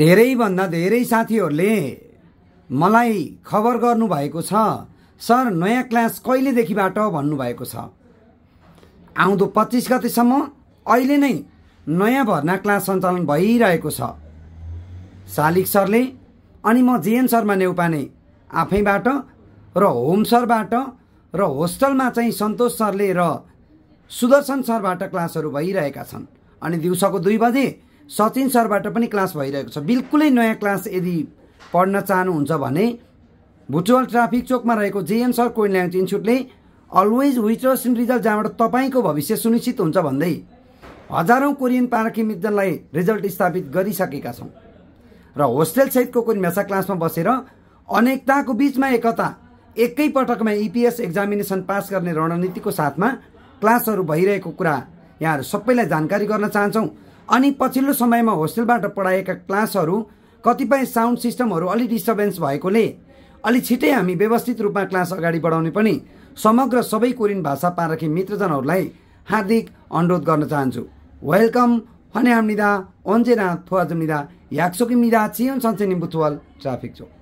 धेरैभन्दा धेरै साथीहरूले मलाई खबर गर्नुभएको छ सर नयाँ क्लास कहिलेदेखिबाट भन्नुभएको छ आउँदो पच्चिस गतेसम्म अहिले नै नयाँ भर्ना क्लास सञ्चालन भइरहेको छ शालिक सरले अनि म जेएन शर्मा नेउपाने आफैबाट र होम सरबाट र होस्टलमा चाहिँ सन्तोष सरले र सुदर्शन सरबाट क्लासहरू भइरहेका छन् अनि दिउँसोको दुई बजे सचिन सरबाट पनि क्लास भइरहेको छ बिल्कुलै नयाँ क्लास यदि पढ्न चाहनुहुन्छ भने भुटुवल ट्राफिक चोकमा रहेको जेएन सर कोइन ल्याङ्ग्वेज इन्स्टिच्युटले अलवेज विचर्स रिजल्ट जहाँबाट तपाईँको भविष्य सुनिश्चित हुन्छ भन्दै हजारौँ कोरियन पारखी मिजनलाई रिजल्ट स्थापित गरिसकेका छौँ र होस्टेल सहितको कोरियन भाषा क्लासमा बसेर अनेकताको बिचमा एकता एकै पटकमा इपिएस एक्जामिनेसन पास गर्ने रणनीतिको साथमा क्लासहरू भइरहेको कुरा यहाँहरू सबैलाई जानकारी गर्न चाहन्छौँ अनि पछिल्लो समयमा होस्टेलबाट पढाएका क्लासहरू कतिपय साउन्ड सिस्टमहरू अलि डिस्टर्बेन्स भएकोले अलि छिटै हामी व्यवस्थित रूपमा क्लास अगाडि बढाउने पनि समग्र सबै कोरियन भाषा पारखी मित्रजनहरूलाई हार्दिक अनुरोध गर्न चाहन्छु वेलकम भने हाम्निदा ओन्जेना थुवाजुम्निदा याक्सोकिम्निदा चियन सन्सेनिम्बुथुवाल ट्राफिक चोक